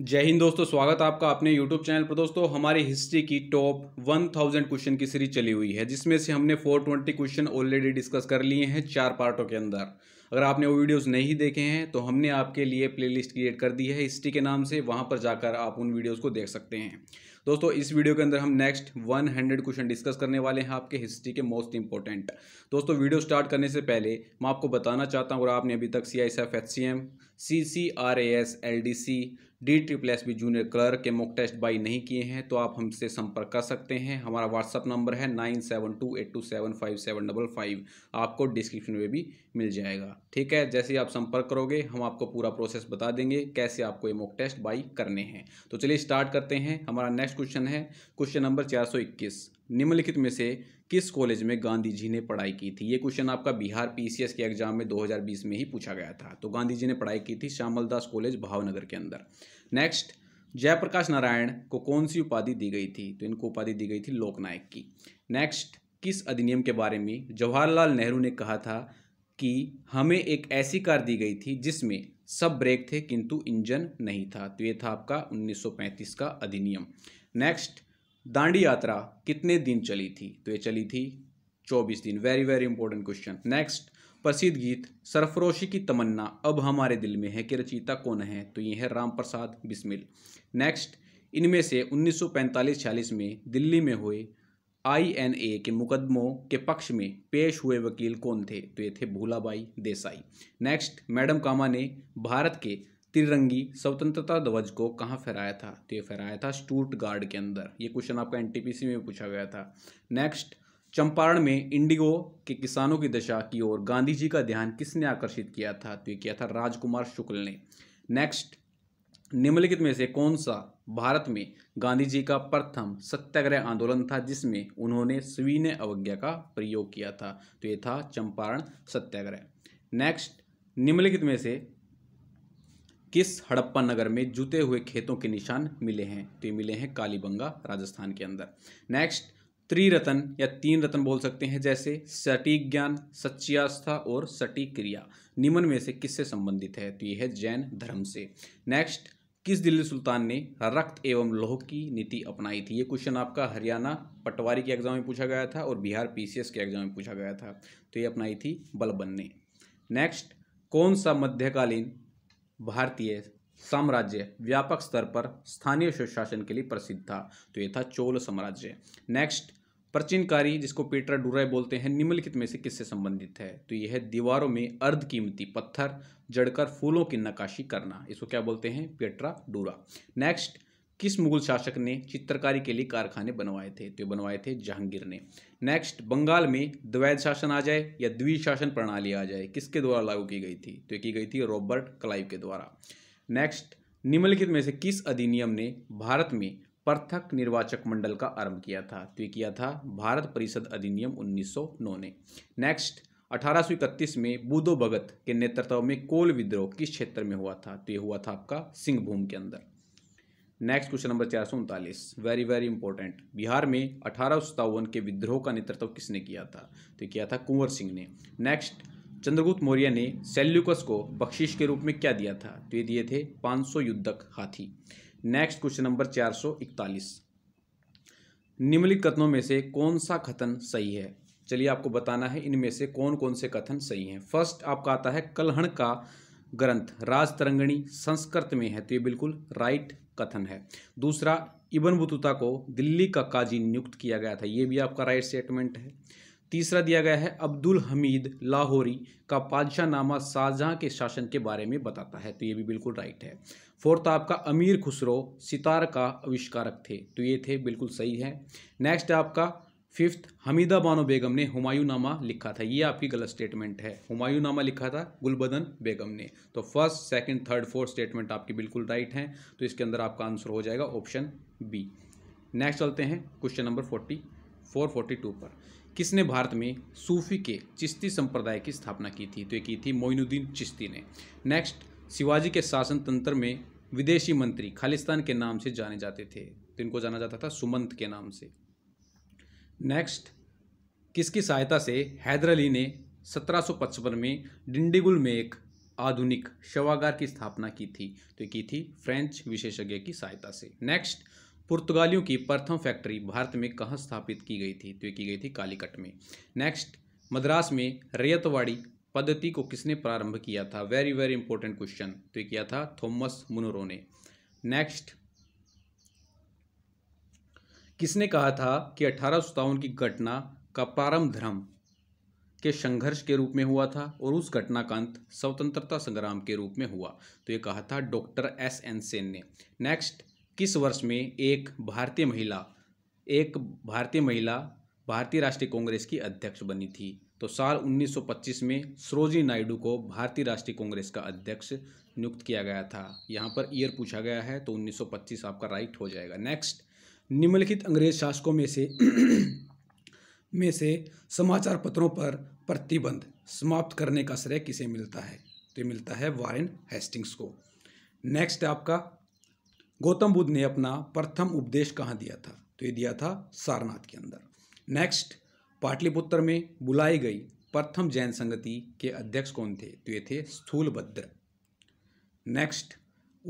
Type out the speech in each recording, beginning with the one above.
जय हिंद दोस्तों स्वागत आपका अपने YouTube चैनल पर दोस्तों हमारी हिस्ट्री की टॉप 1000 क्वेश्चन की सीरीज चली हुई है जिसमें से हमने 420 क्वेश्चन ऑलरेडी डिस्कस कर लिए हैं चार पार्टों के अंदर अगर आपने वो वीडियोस नहीं देखे हैं तो हमने आपके लिए प्लेलिस्ट क्रिएट कर दी है हिस्ट्री के नाम से वहाँ पर जाकर आप उन वीडियोज़ को देख सकते हैं दोस्तों इस वीडियो के अंदर हम नेक्स्ट 100 क्वेश्चन डिस्कस करने वाले हैं आपके हिस्ट्री के मोस्ट इंपॉर्टेंट दोस्तों वीडियो स्टार्ट करने से पहले मैं आपको बताना चाहता हूँ अगर आपने अभी तक C I S F H C M C C R A S L D C D triple S B junior clerk के मॉक टेस्ट बाई नहीं किए हैं तो आप हमसे संपर्क कर सकते हैं हमारा व्हाट्सअप नंबर है nine seven two eight two seven five seven double five आपको डिस्क्रिप्शन में भी मिल जाएगा ठीक है जैसे ही आप संपर्क करोगे हम आपको पूरा प्रोसेस बता देंगे कैसे आपको ये मॉक टेस्ट बाई करने हैं तो चलिए स्टार्ट करते हैं हमारा नेक्स्ट क्वेश्चन है क्वेश्चन नंबर चार निम्नलिखित में से किस कॉलेज में गांधी जी ने पढ़ाई की थी ये क्वेश्चन आपका बिहार पीसीएस के एग्जाम में 2020 में ही पूछा गया था तो गांधी जी ने पढ़ाई की थी श्यामल दास कॉलेज भावनगर के अंदर नेक्स्ट जयप्रकाश नारायण को कौन सी उपाधि दी गई थी तो इनको उपाधि दी गई थी लोकनायक की नेक्स्ट किस अधिनियम के बारे में जवाहरलाल नेहरू ने कहा था कि हमें एक ऐसी कार दी गई थी जिसमें सब ब्रेक थे किंतु इंजन नहीं था तो ये था आपका 1935 का अधिनियम नेक्स्ट दांडी यात्रा कितने दिन चली थी तो ये चली थी चौबीस दिन very very important question next प्रसिद्ध गीत सरफरोशी की तमन्ना अब हमारे दिल में है कि रचिता कौन है तो ये है राम प्रसाद बिस्मिल नेक्स्ट इनमें से 1945-46 में दिल्ली में हुए आईएनए के मुकदमों के पक्ष में पेश हुए वकील कौन थे तो ये थे भूलाबाई देसाई नेक्स्ट मैडम कामा ने भारत के तिरंगी स्वतंत्रता ध्वज को कहाँ फहराया था तो ये फहराया था स्टूट गार्ड के अंदर ये क्वेश्चन आपका एनटीपीसी में पूछा गया था नेक्स्ट चंपारण में इंडिगो के किसानों की दशा की ओर गांधी जी का ध्यान किसने आकर्षित किया था तो ये किया था राजकुमार शुक्ल ने नेक्स्ट निम्नलिखित में से कौन सा भारत में गांधी जी का प्रथम सत्याग्रह आंदोलन था जिसमें उन्होंने स्वीन अवज्ञा का प्रयोग किया था तो ये था चंपारण सत्याग्रह नेक्स्ट निम्नलिखित में से किस हड़प्पा नगर में जुते हुए खेतों के निशान मिले हैं तो ये मिले हैं कालीबंगा राजस्थान के अंदर नेक्स्ट त्रिरतन या तीन रतन बोल सकते हैं जैसे सटीक ज्ञान सच्ची आस्था और सटीक क्रिया निमन में से किससे संबंधित है तो ये है जैन धर्म से नेक्स्ट किस दिल्ली सुल्तान ने रक्त एवं लोह की नीति अपनाई थी ये क्वेश्चन आपका हरियाणा पटवारी के एग्जाम में पूछा गया था और बिहार पीसीएस के एग्जाम में पूछा गया था तो ये अपनाई थी बलबन ने नेक्स्ट कौन सा मध्यकालीन भारतीय साम्राज्य व्यापक स्तर पर स्थानीय सुशासन के लिए प्रसिद्ध था तो यह था चोल साम्राज्य नेक्स्ट प्राचीनकारी जिसको पेट्रा डुराय बोलते हैं निम्नलिखित में से किससे संबंधित है तो यह दीवारों में अर्ध कीमती पत्थर जड़कर फूलों की नकाशी करना इसको क्या बोलते हैं पेट्रा डूरा नेक्स्ट किस मुगल शासक ने चित्रकारी के लिए कारखाने बनवाए थे तो बनवाए थे जहांगीर ने नेक्स्ट बंगाल में द्वैध शासन आ जाए या द्वि शासन प्रणाली आ जाए किसके द्वारा लागू की गई थी तो की गई थी रॉबर्ट क्लाइव के द्वारा नेक्स्ट निम्नलिखित में से किस अधिनियम ने भारत में पृथक निर्वाचक मंडल का आरंभ किया था तो ये किया था भारत परिषद अधिनियम 1909 ने नेक्स्ट अठारह में बुद्धो भगत के नेतृत्व में कोल विद्रोह किस क्षेत्र में हुआ था तो ये हुआ था आपका सिंहभूम के अंदर नेक्स्ट क्वेश्चन नंबर चार सौ उनतालीस वेरी वेरी इंपॉर्टेंट बिहार में अठारह के विद्रोह का नेतृत्व किसने किया था तो किया था कुंवर सिंह ने नेक्स्ट चंद्रगुप्त मौर्य ने सेल्युकस को बख्शीश के रूप में क्या दिया था तो ये दिए थे 500 युद्धक हाथी नेक्स्ट क्वेश्चन नंबर 441 निम्नलिखित कथनों में से कौन सा कथन सही है चलिए आपको बताना है इनमें से कौन कौन से कथन सही हैं फर्स्ट आपका आता है कलहण का ग्रंथ राजतरंगणी संस्कृत में है तो ये बिल्कुल राइट कथन है दूसरा इबन बतूता को दिल्ली का काजी नियुक्त किया गया था ये भी आपका राइट स्टेटमेंट है तीसरा दिया गया है अब्दुल हमीद लाहौरी का पादशाह नामा शाहजहाँ के शासन के बारे में बताता है तो ये भी बिल्कुल राइट है फोर्थ आपका अमीर खुसरो सितार का आविष्कारक थे तो ये थे बिल्कुल सही है नेक्स्ट आपका फिफ्थ हमीदा बानो बेगम ने हुमायूं नामा लिखा था ये आपकी गलत स्टेटमेंट है हुमायूं नामा लिखा था गुलबदन बेगम ने तो first second third fourth statement आपकी बिल्कुल राइट हैं तो इसके अंदर आपका आंसर हो जाएगा ऑप्शन बी नेक्स्ट चलते हैं question number forty four forty two पर किसने भारत में सूफी के चिश्ती संप्रदाय की स्थापना की थी तो ये की थी मोइनुद्दीन चिश्ती ने नेक्स्ट शिवाजी के शासन तंत्र में विदेशी मंत्री खालिस्तान के नाम से जाने जाते थे तो इनको जाना जाता था सुमंत के नाम से नेक्स्ट किसकी सहायता से हैदर अली ने 1755 में डिंडीगुल में एक आधुनिक शवागार की स्थापना की थी तो की थी फ्रेंच विशेषज्ञ की सहायता से नेक्स्ट पुर्तगालियों की प्रथम फैक्ट्री भारत में कहाँ स्थापित की गई थी तो ये की गई थी कालीकट में नेक्स्ट मद्रास में रेयतवाड़ी पद्धति को किसने प्रारंभ किया था वेरी वेरी इंपॉर्टेंट क्वेश्चन तो ये किया था थॉमस मुनरो ने नेक्स्ट किसने कहा था कि अठारह की घटना का प्रारंभ धर्म के संघर्ष के रूप में हुआ था और उस घटना का अंत स्वतंत्रता संग्राम के रूप में हुआ तो ये कहा था डॉक्टर एस एन सेन ने नेक्स्ट किस वर्ष में एक भारतीय महिला एक भारतीय महिला भारतीय राष्ट्रीय कांग्रेस की अध्यक्ष बनी थी तो साल 1925 में सरोजी नायडू को भारतीय राष्ट्रीय कांग्रेस का अध्यक्ष नियुक्त किया गया था यहाँ पर ईयर पूछा गया है तो 1925 आपका राइट हो जाएगा नेक्स्ट निम्नलिखित अंग्रेज शासकों में से में से समाचार पत्रों पर प्रतिबंध समाप्त करने का श्रेय किसे मिलता है तो ये मिलता है वारेन हेस्टिंग्स को नेक्स्ट आपका गौतम बुद्ध ने अपना प्रथम उपदेश कहाँ दिया था तो ये दिया था सारनाथ के अंदर नेक्स्ट पाटलिपुत्र में बुलाई गई प्रथम जैन संगति के अध्यक्ष कौन थे तो ये थे स्थूलभद्र नेक्स्ट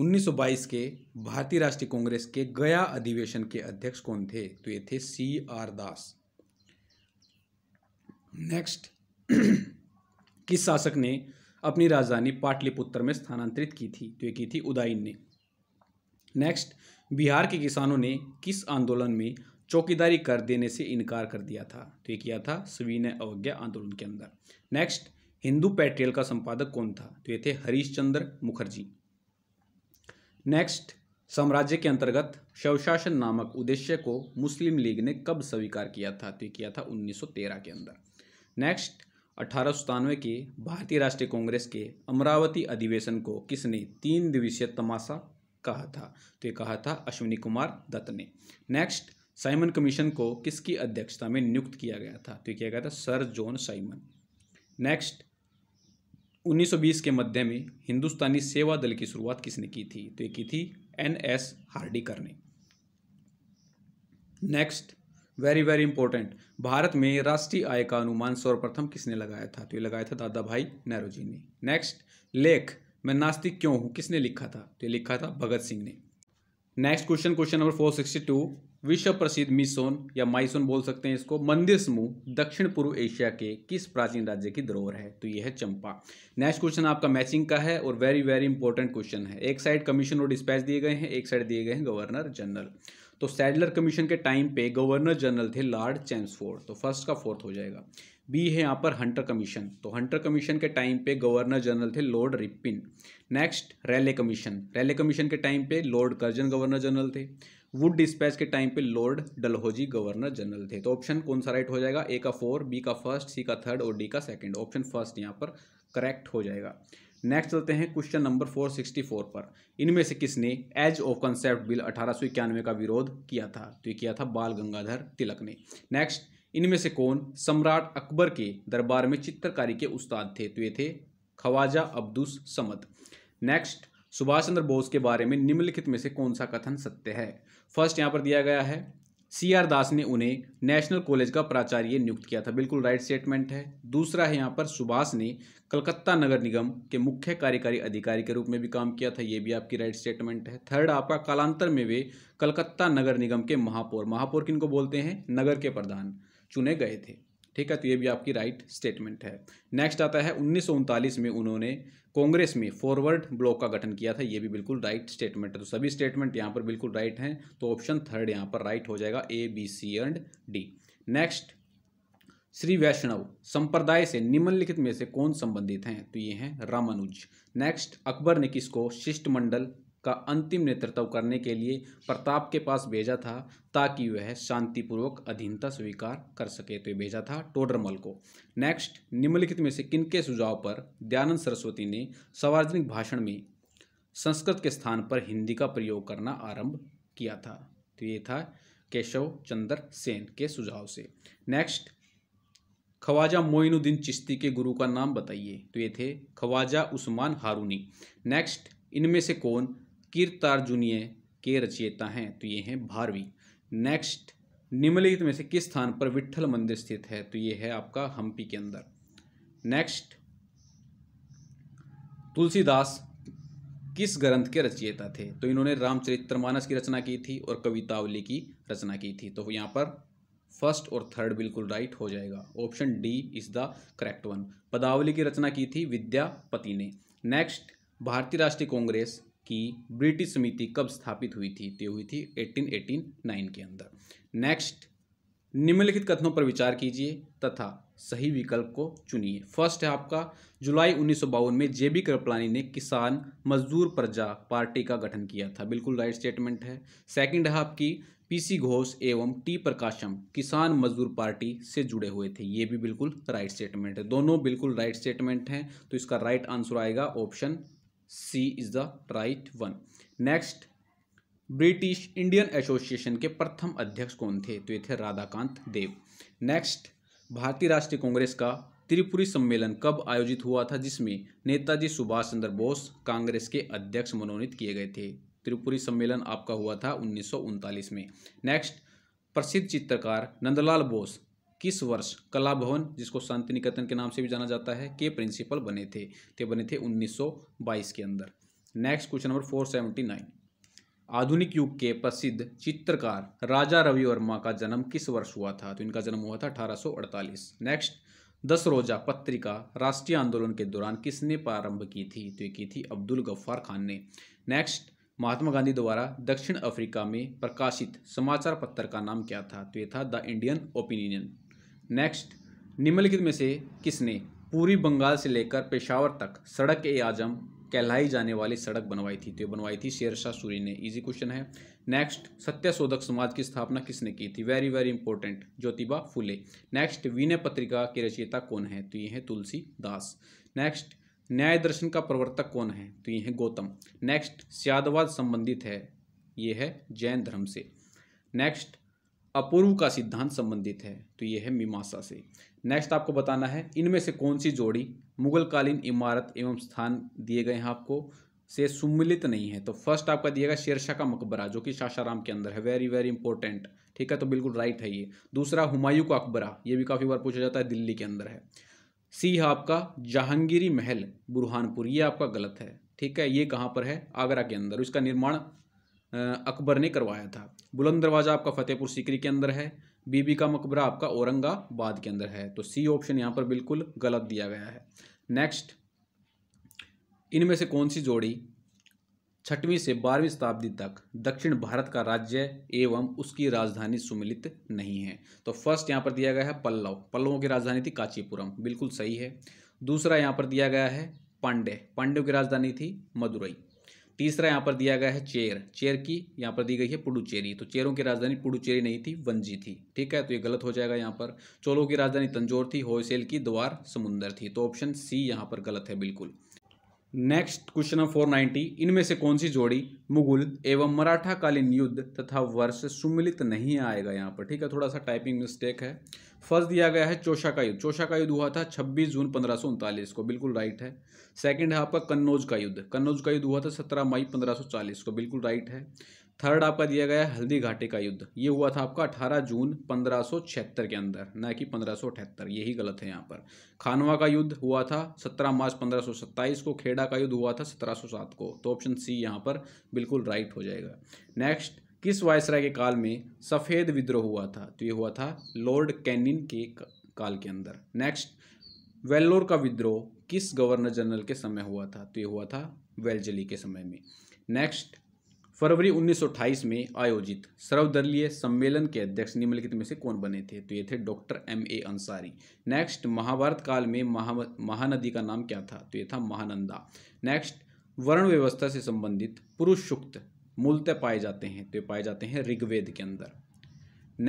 1922 के भारतीय राष्ट्रीय कांग्रेस के गया अधिवेशन के अध्यक्ष कौन थे तो ये थे सी आर दास नेक्स्ट किस शासक ने अपनी राजधानी पाटलिपुत्र में स्थानांतरित की थी तो ये की थी उदयन ने नेक्स्ट बिहार के किसानों ने किस आंदोलन में चौकीदारी कर देने से इनकार कर दिया था तो ये किया था सविनय अवज्ञा आंदोलन के अंदर नेक्स्ट हिंदू पेट्रियल का संपादक कौन था तो ये थे हरीश चंद्र मुखर्जी नेक्स्ट साम्राज्य के अंतर्गत शवशासन नामक उद्देश्य को मुस्लिम लीग ने कब स्वीकार किया था तो किया था 1913 के अंदर नेक्स्ट अठारह के भारतीय राष्ट्रीय कांग्रेस के अमरावती अधिवेशन को किसने तीन दिवसीय तमाशा कहा था तो ये कहा था अश्विनी कुमार दत्त ने नेक्स्ट साइमन कमीशन को किसकी अध्यक्षता में नियुक्त किया गया था तो ये किया गया था सर जॉन साइमन नेक्स्ट 1920 के मध्य में हिंदुस्तानी सेवा दल की शुरुआत किसने की थी तो ये की थी एन एस हार्डिकर ने next very very important Bharat में राष्ट्रीय आय का अनुमान सर्वप्रथम किसने लगाया था तो ये लगाया था दादा भाई नेहरू जी ने नेक्स्ट लेख मैं नास्तिक क्यों हूँ किसने लिखा था तो ये लिखा था भगत सिंह ने next question question number four sixty two विश्व प्रसिद्ध मिसोन या माइसोन बोल सकते हैं इसको मंदिर समूह दक्षिण पूर्व एशिया के किस प्राचीन राज्य की धरोहर है तो यह है चंपा नेक्स्ट क्वेश्चन आपका मैचिंग का है और वेरी वेरी इंपॉर्टेंट क्वेश्चन है एक साइड कमीशन और डिस्पैच दिए गए हैं एक साइड दिए गए हैं गवर्नर जनरल तो सैडलर कमीशन के टाइम पे गवर्नर जनरल थे लॉर्ड चैंसफोर्ड तो फर्स्ट का फोर्थ हो जाएगा बी है यहाँ पर हंटर कमीशन तो हंटर कमीशन के टाइम पे गवर्नर जनरल थे lord Ripon next Raleigh commission Raleigh commission के टाइम पे लॉर्ड कर्जन गवर्नर जनरल थे वुड डिस्पैच के टाइम पे लॉर्ड डलहौजी गवर्नर जनरल थे तो ऑप्शन कौन सा राइट हो जाएगा ए का फोर बी का फर्स्ट सी का थर्ड और डी का सेकंड ऑप्शन फर्स्ट यहाँ पर करेक्ट हो जाएगा नेक्स्ट चलते हैं क्वेश्चन नंबर 464 पर इनमें से किसने एज ऑफ कंसेप्ट बिल अठारह का विरोध किया था तो ये किया था बाल गंगाधर तिलक ने नेक्स्ट इनमें से कौन सम्राट अकबर के दरबार में चित्रकारी के उस्ताद थे तो ये थे खवाजा अब्दुस समद नेक्स्ट सुभाष चंद्र बोस के बारे में निम्नलिखित में से कौन सा कथन सत्य है फर्स्ट यहाँ पर दिया गया है सी आर दास ने उन्हें नेशनल कॉलेज का प्राचार्य नियुक्त किया था बिल्कुल राइट स्टेटमेंट है दूसरा है यहाँ पर सुभाष ने कलकत्ता नगर निगम के मुख्य कार्यकारी अधिकारी के रूप में भी काम किया था ये भी आपकी राइट स्टेटमेंट है थर्ड आपका कालांतर में वे कलकत्ता नगर निगम के महापौर महापौर किन बोलते हैं नगर के प्रधान चुने गए थे ठीक है तो ये भी आपकी राइट स्टेटमेंट है नेक्स्ट आता है उन्नीस में उन्होंने कांग्रेस में फॉरवर्ड ब्लॉक का गठन किया था ये भी बिल्कुल राइट स्टेटमेंट है तो सभी स्टेटमेंट यहाँ पर बिल्कुल राइट हैं तो ऑप्शन थर्ड यहाँ पर राइट हो जाएगा A B C and D next Shri Vaishnava Sampradaya से निम्नलिखित में से कौन संबंधित हैं तो ये हैं रामानुज नेक्स्ट अकबर ने किसको शिष्टमंडल का अंतिम नेतृत्व करने के लिए प्रताप के पास भेजा था ताकि वह शांतिपूर्वक अधीनता स्वीकार कर सके तो भेजा था टोडरमल को नेक्स्ट निम्नलिखित में से किनके सुझाव पर दयानंद सरस्वती ने सार्वजनिक भाषण में संस्कृत के स्थान पर हिंदी का प्रयोग करना आरंभ किया था तो ये था केशव चंद्र सेन के सुझाव से नेक्स्ट ख्वाजा मोइनुद्दीन चिश्ती के गुरु का नाम बताइए तो ये थे ख्वाजा उस्मान हारूनी नेक्स्ट इनमें से कौन कीर्तार्जुनीय के रचयिता हैं तो ये हैं भारवी नेक्स्ट निम्नलिखित में से किस स्थान पर विठल मंदिर स्थित है तो ये है आपका हम्पी के अंदर नेक्स्ट तुलसीदास किस ग्रंथ के रचयिता थे तो इन्होंने रामचरितमानस की रचना की थी और कवितावली की रचना की थी तो यहाँ पर फर्स्ट और थर्ड बिल्कुल राइट हो जाएगा option D is the correct one पदावली की रचना की थी विद्यापति ने नेक्स्ट भारतीय राष्ट्रीय कांग्रेस की ब्रिटिश समिति कब स्थापित हुई थी तो हुई थी 1889 के अंदर नेक्स्ट निम्नलिखित कथनों पर विचार कीजिए तथा सही विकल्प को चुनिए फर्स्ट है आपका जुलाई उन्नीस में जे बी कृपलानी ने किसान मजदूर प्रजा पार्टी का गठन किया था बिल्कुल राइट स्टेटमेंट है सेकंड है आपकी पीसी घोष एवं टी प्रकाशम किसान मजदूर पार्टी से जुड़े हुए थे ये भी बिल्कुल राइट स्टेटमेंट है दोनों बिल्कुल राइट स्टेटमेंट हैं तो इसका राइट आंसर आएगा option C is the right one next British Indian Association के प्रथम अध्यक्ष कौन थे तो ये थे राधाकांत देव नेक्स्ट भारतीय राष्ट्रीय कांग्रेस का त्रिपुरी सम्मेलन कब आयोजित हुआ था जिसमें नेताजी सुभाष चंद्र बोस कांग्रेस के अध्यक्ष मनोनीत किए गए थे त्रिपुरी सम्मेलन आपका हुआ था उन्नीस में नेक्स्ट प्रसिद्ध चित्रकार नंदलाल बोस किस वर्ष कला भवन जिसको शांति निकेतन के नाम से भी जाना जाता है के प्रिंसिपल बने थे ते बने थे 1922 के अंदर नेक्स्ट क्वेश्चन नंबर 479 आधुनिक युग के प्रसिद्ध चित्रकार राजा रवि वर्मा का जन्म किस वर्ष हुआ था तो इनका जन्म हुआ था 1848 नेक्स्ट दस रोजा पत्रिका राष्ट्रीय आंदोलन के दौरान किसने प्रारंभ की थी तो ये की थी अब्दुल गफ्फार खान ने नेक्स्ट महात्मा गांधी द्वारा दक्षिण अफ्रीका में प्रकाशित समाचार पत्र का नाम क्या था तो ये था द इंडियन ओपिनियन नेक्स्ट निम्नलिखित में से किसने पूरी बंगाल से लेकर पेशावर तक सड़क ए आजम कहलाई जाने वाली सड़क बनवाई थी तो बनवाई थी शेरशाह सूरी ने इजी क्वेश्चन है नेक्स्ट सत्यशोधक समाज की स्थापना किसने की थी very very important Jyotiba Phule next Vinay Patrika की रचयिता कौन है तो ये है तुलसी दास नेक्स्ट न्याय दर्शन का प्रवर्तक कौन है तो ये है गौतम नेक्स्ट स्यादवाद संबंधित है ये है जैन धर्म से नेक्स्ट अपूर्व का सिद्धांत संबंधित है तो यह है मीमांसा से नेक्स्ट आपको बताना है इनमें से कौन सी जोड़ी मुगलकालीन इमारत एवं स्थान दिए गए हैं आपको से सुमिलित नहीं है तो फर्स्ट आपका दिएगा शेरशाह का मकबरा जो कि शाशाराम के अंदर है वेरी वेरी इंपॉर्टेंट ठीक है तो बिल्कुल राइट है ये दूसरा हुमायूं का अकबरा ये भी काफ़ी बार पूछा जाता है दिल्ली के अंदर है सी है आपका जहांगीरी महल बुरहानपुर ये आपका गलत है ठीक है ये कहाँ पर है आगरा के अंदर इसका निर्माण अकबर ने करवाया था बुलंद दरवाज़ा आपका फ़तेहपुर सीकरी के अंदर है बीबी का मकबरा आपका औरंगाबाद के अंदर है तो सी ऑप्शन यहाँ पर बिल्कुल गलत दिया गया है नेक्स्ट इनमें से कौन सी जोड़ी छठवीं से बारहवीं शताब्दी तक दक्षिण भारत का राज्य एवं उसकी राजधानी सुमिलित नहीं है तो फर्स्ट यहाँ पर दिया गया है पल्लव पल्लवों की राजधानी थी कांचीपुरम बिल्कुल सही है दूसरा यहाँ पर दिया गया है पांडे पांडे की राजधानी थी मदुरई तीसरा यहाँ पर दिया गया है चेयर चेयर की यहाँ पर दी गई है पुडुचेरी तो चेयरों की राजधानी पुडुचेरी नहीं थी वंजी थी ठीक है तो ये गलत हो जाएगा यहाँ पर चोलों की राजधानी तंजोर थी होलसेल की द्वार समुंदर थी तो ऑप्शन सी यहाँ पर गलत है बिल्कुल next question number four ninety इनमें से कौन सी जोड़ी मुगल एवं मराठा कालीन युद्ध तथा वर्ष सुमिलित नहीं आएगा यहाँ पर ठीक है थोड़ा सा टाइपिंग मिस्टेक है फर्स्ट दिया गया है चोशा का युद्ध चोशा का युद्ध हुआ था 26 जून पंद्रह को बिल्कुल राइट है सेकंड है आपका कन्नौज का युद्ध कन्नौज का युद्ध हुआ था 17 मई पंद्रह को बिल्कुल राइट है थर्ड आपका दिया गया है हल्दी घाटी का युद्ध ये हुआ था आपका 18 जून पंद्रह के अंदर ना कि पंद्रह यही गलत है यहाँ पर खानवा का युद्ध हुआ था 17 मार्च पंद्रह को खेड़ा का युद्ध हुआ था 1707 को तो ऑप्शन सी यहाँ पर बिल्कुल राइट हो जाएगा नेक्स्ट किस वायसराय के काल में सफ़ेद विद्रोह हुआ था तो ये हुआ था लॉर्ड कैनिन के काल के अंदर नेक्स्ट वेल्लोर का विद्रोह किस गवर्नर जनरल के समय हुआ था तो ये हुआ था वेलजली के समय में नेक्स्ट फरवरी 1928 में आयोजित सर्वदलीय सम्मेलन के अध्यक्ष निम्नलिखित में से कौन बने थे तो ये थे doctor M A Ansari next Mahabharat काल में महा महानदी का नाम क्या था तो ये था महानंदा नेक्स्ट वर्ण व्यवस्था से संबंधित पुरुष सूक्त मूलतः पाए जाते हैं तो ये पाए जाते हैं ऋग्वेद के अंदर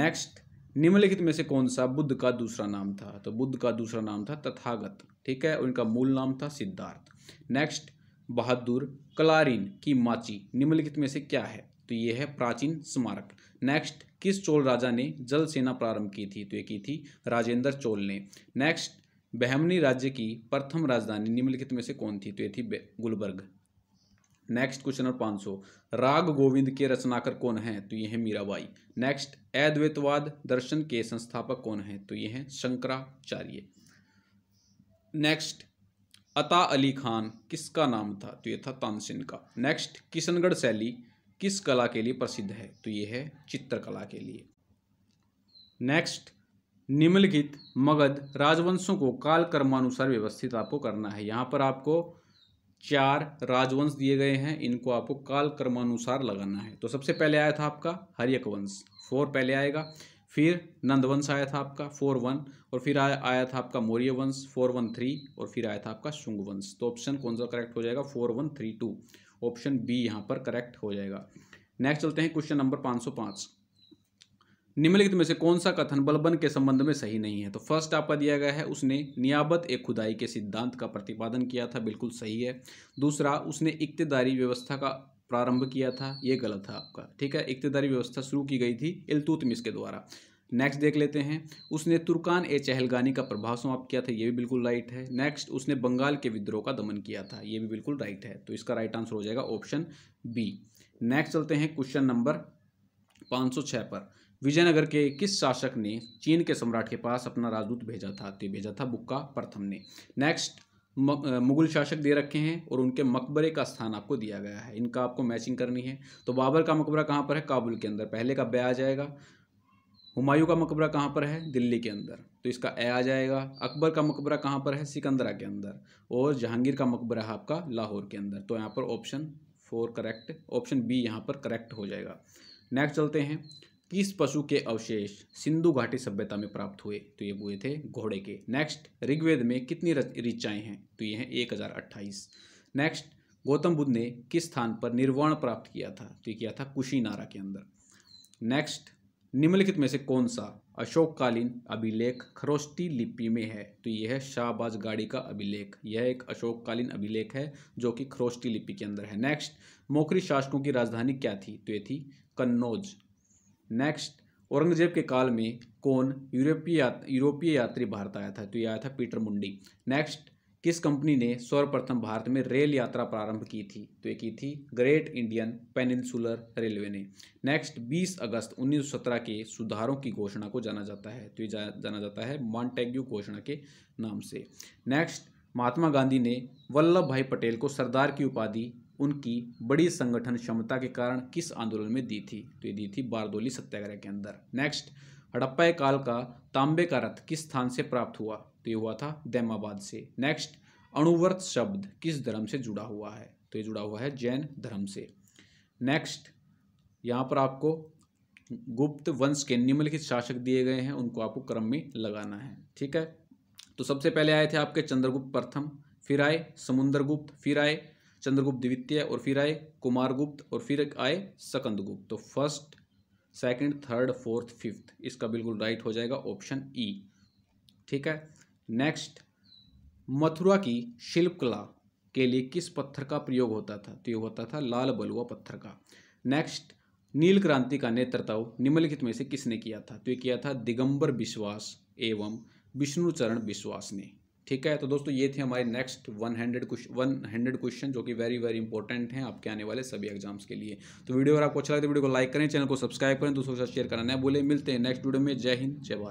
नेक्स्ट निम्नलिखित में से कौन सा बुद्ध का दूसरा नाम था तो बुद्ध का दूसरा नाम था तथागत ठीक है उनका मूल नाम था सिद्धार्थ नेक्स्ट बहादुर कलारीन की माची निम्नलिखित में से क्या है तो ये है प्राचीन स्मारक नेक्स्ट किस चोल राजा ने जल सेना प्रारंभ की थी तो ये की थी राजेंद्र चोल ने नेक्स्ट बहमनी राज्य की प्रथम राजधानी निम्नलिखित में से कौन थी तो ये थी गुलबर्ग नेक्स्ट क्वेश्चन नंबर पाँच सौ राग गोविंद के रचनाकर कौन हैं तो ये हैं मीराबाई नेक्स्ट अद्वैतवाद दर्शन के संस्थापक कौन हैं तो ये हैं शंकराचार्य नेक्स्ट अता अली खान किसका नाम था तो ये था तानसेन का नेक्स्ट किशनगढ़ शैली किस कला के लिए प्रसिद्ध है तो ये है चित्रकला के लिए नेक्स्ट निम्नलिखित मगध राजवंशों को काल कर्मानुसार व्यवस्थित आपको करना है यहाँ पर आपको चार राजवंश दिए गए हैं इनको आपको काल कर्मानुसार लगाना है तो सबसे पहले आया था आपका हरियक वंश फोर पहले आएगा फिर नंदवंश आया था आपका फोर वन और फिर आया आया था आपका मौर्य वंश फोर वन थ्री और फिर आया था आपका शुंग वंश तो ऑप्शन कौन सा करेक्ट हो जाएगा four one three two option B यहाँ पर करेक्ट हो जाएगा नेक्स्ट चलते हैं क्वेश्चन नंबर पाँच सौ पाँच निम्नलिखित में से कौन सा कथन बलबन के संबंध में सही नहीं है तो फर्स्ट आपका दिया गया है उसने नियाबत एक खुदाई के सिद्धांत का प्रतिपादन किया था बिल्कुल सही है दूसरा उसने इकतदारी व्यवस्था का प्रारंभ किया था ये गलत था आपका ठीक है इकतदारी व्यवस्था शुरू की गई थी इलतुतमिस के द्वारा नेक्स्ट देख लेते हैं उसने तुर्कान ए चहलगानी का प्रभाव समाप्त किया था ये भी बिल्कुल राइट है नेक्स्ट उसने बंगाल के विद्रोह का दमन किया था ये भी बिल्कुल राइट है तो इसका राइट आंसर हो जाएगा ऑप्शन बी नेक्स्ट चलते हैं क्वेश्चन नंबर पाँच पर विजयनगर के किस शासक ने चीन के सम्राट के पास अपना राजदूत भेजा था तो भेजा था बुक्का प्रथम ने नेक्स्ट मुगल शासक दे रखे हैं और उनके मकबरे का स्थान आपको दिया गया है इनका आपको मैचिंग करनी है तो बाबर का मकबरा कहाँ पर है काबुल के अंदर पहले का बे आ जाएगा हुमायूं का मकबरा कहाँ पर है दिल्ली के अंदर तो इसका ए आ जाएगा अकबर का मकबरा कहाँ पर है सिकंदरा के अंदर और जहांगीर का मकबरा है आपका लाहौर के अंदर तो यहाँ पर option four correct option B यहाँ पर करेक्ट हो जाएगा नेक्स्ट चलते हैं किस पशु के अवशेष सिंधु घाटी सभ्यता में प्राप्त हुए तो ये हुए थे घोड़े के नेक्स्ट ऋग्वेद में कितनी ऋचाएँ हैं तो ये हैं एक हज़ार अट्ठाईस नेक्स्ट गौतम बुद्ध ने किस स्थान पर निर्वाण प्राप्त किया था तो ये किया था कुशीनारा के अंदर नेक्स्ट निम्नलिखित में से कौन सा अशोककालीन अभिलेख खरोष्टी लिपि में है तो यह है शाहबाज गाड़ी का अभिलेख यह एक अशोककालीन अभिलेख है जो कि खरोष्टी लिपि के अंदर है नेक्स्ट मोकरी शासकों की राजधानी क्या थी तो ये थी कन्नौज नेक्स्ट औरंगजेब के काल में कौन यूरोपीय यूरोपीय यात्री भारत आया था तो यह आया था पीटर मुंडी नेक्स्ट किस कंपनी ने सर्वप्रथम भारत में रेल यात्रा प्रारंभ की थी तो ये की थी ग्रेट इंडियन पेनिनसुलर रेलवे ने नेक्स्ट 20 अगस्त 1917 के सुधारों की घोषणा को जाना जाता है तो ये जा, जाना जाता है मॉन्टेग्यू घोषणा के नाम से नेक्स्ट महात्मा गांधी ने वल्लभ भाई पटेल को सरदार की उपाधि उनकी बड़ी संगठन क्षमता के कारण किस आंदोलन में दी थी तो ये दी थी बारदोली सत्याग्रह के अंदर नेक्स्ट हड़प्पा काल का तांबे का रथ किस स्थान से प्राप्त हुआ तो ये हुआ था दैमाबाद से नेक्स्ट अणुवर्त शब्द किस धर्म से जुड़ा हुआ है तो ये जुड़ा हुआ है जैन धर्म से नेक्स्ट यहाँ पर आपको गुप्त वंश के निम्नलिखित शासक दिए गए हैं उनको आपको क्रम में लगाना है ठीक है तो सबसे पहले आए थे आपके चंद्रगुप्त प्रथम फिर आए समुद्रगुप्त फिर आए चंद्रगुप्त द्वितीय और फिर आए कुमारगुप्त और फिर आए सकंदगुप्त तो first second third fourth fifth इसका बिल्कुल राइट हो जाएगा ऑप्शन ई e। ठीक है नेक्स्ट मथुरा की शिल्पकला के लिए किस पत्थर का प्रयोग होता था तो ये होता था लाल बलुआ पत्थर का नेक्स्ट नील क्रांति का नेतृत्व निम्नलिखित में से किसने किया था तो ये किया था दिगंबर विश्वास एवं विष्णुचरण विश्वास ने ठीक है तो दोस्तों ये थे हमारे next one hundred question one hundred question जो कि वेरी वेरी इंपॉर्टेंट हैं आपके आने वाले सभी एग्जाम्स के लिए तो वीडियो अगर आपको अच्छा लगे तो वीडियो को लाइक करें चैनल को सब्सक्राइब करें दोस्तों के साथ शेयर करना न बोले मिलते हैं नेक्स्ट वीडियो में जय हिंद जय भारत